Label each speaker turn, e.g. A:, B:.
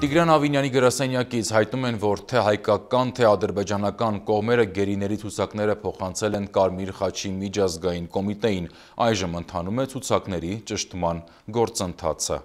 A: Տիգրան Ավինյանի գրասենյակից հայտնում են, որ թե հայկական, թե ադրբեջանական կողմերը գերիների ցուցակները փոխանցել են Կարմիր խաչի միջազգային կոմիտեին, այժմ ընթանում է ցուցակների ճշտման գործընթացը։